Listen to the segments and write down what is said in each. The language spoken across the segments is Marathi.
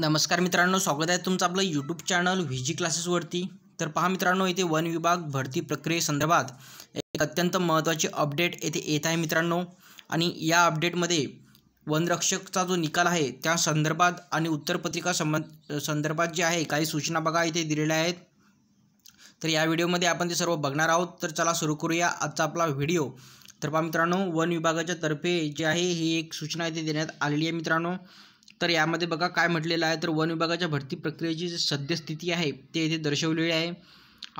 नमस्कार मित्रांनो स्वागत आहे तुमचं आपलं यूट्यूब चॅनल व्ही जी क्लासेसवरती तर पहा मित्रांनो इथे वन विभाग भरती प्रक्रियेसंदर्भात एक अत्यंत महत्त्वाची अपडेट येथे येत आहे मित्रांनो आणि या अपडेटमध्ये वनरक्षकचा जो निकाल आहे त्या संदर्भात आणि उत्तरपत्रिका संबंध संदर्भात जे आहे काही सूचना बघा इथे दिलेल्या आहेत तर या व्हिडिओमध्ये आपण ते सर्व बघणार आहोत तर चला सुरू करूया आजचा आपला व्हिडिओ तर पहा मित्रांनो वन विभागाच्या तर्फे जे आहे ही एक सूचना इथे देण्यात आलेली आहे मित्रांनो तर यामध्ये बघा काय म्हटलेलं आहे तर वन विभागाच्या भरती प्रक्रियेची जी सद्यस्थिती आहे ते येथे दर्शवलेली आहे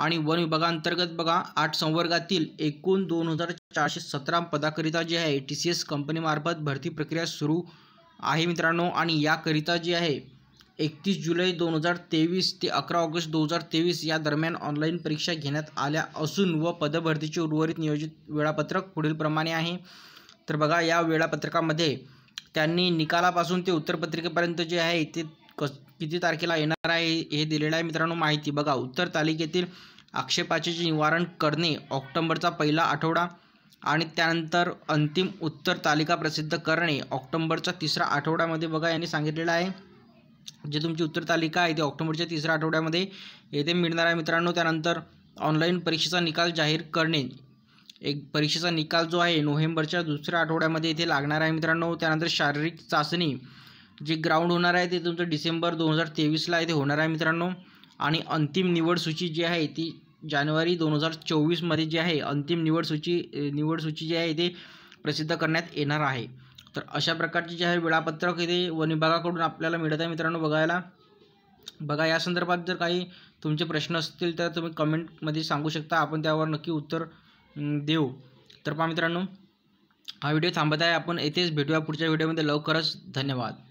आणि वन विभागाअंतर्गत बघा आठ संवर्गातील एकूण दोन हजार चारशे सतरा पदाकरिता जी आहे टी सी एस कंपनीमार्फत भरती प्रक्रिया सुरू आहे मित्रांनो आणि याकरिता जी आहे एकतीस जुलै दोन हजार तेवीस ते अकरा ऑगस्ट दोन हजार तेवीस या दरम्यान ऑनलाईन परीक्षा घेण्यात आल्या असून व पदभरतीचे उर्वरित नियोजित वेळापत्रक पुढीलप्रमाणे आहे तर बघा या वेळापत्रकामध्ये त्यांनी निकालापासून ते उत्तरपत्रिकेपर्यंत जे आहे ते कस किती तारखेला येणार आहे हे दिलेलं आहे मित्रांनो माहिती बघा उत्तर तालिकेतील आक्षेपाचे निवारण करणे ऑक्टोबरचा पहिला आठवडा आणि त्यानंतर अंतिम उत्तर तालिका प्रसिद्ध करणे ऑक्टोबरचा तिसरा आठवड्यामध्ये बघा यांनी सांगितलेलं आहे जे तुमची उत्तर तालिका आहे ते ऑक्टोंबरच्या तिसऱ्या आठवड्यामध्ये येथे मिळणार आहे मित्रांनो त्यानंतर ऑनलाईन परीक्षेचा निकाल जाहीर करणे एक परीक्षेचा निकाल जो आहे नोव्हेंबरच्या दुसऱ्या आठवड्यामध्ये इथे लागणार आहे मित्रांनो त्यानंतर शारीरिक चाचणी जी ग्राउंड होणार आहे ते तुमचं डिसेंबर दोन हजार तेवीसला इथे होणार आहे मित्रांनो आणि अंतिम निवड सूची जी आहे ती जानेवारी दोन हजार चोवीसमध्ये जी आहे अंतिम निवड सूची निवड सूची जी आहे ते प्रसिद्ध करण्यात येणार आहे तर अशा प्रकारचे जे आहे वेळापत्रक इथे वन विभागाकडून आपल्याला मिळत आहे मित्रांनो बघायला बघा या संदर्भात जर काही तुमचे प्रश्न असतील तर तुम्ही कमेंटमध्ये सांगू शकता आपण त्यावर नक्की उत्तर देऊ तर पहा मित्रांनो हा व्हिडिओ थांबत आहे आपण येथेच भेटूया पुढच्या व्हिडिओमध्ये लवकरच धन्यवाद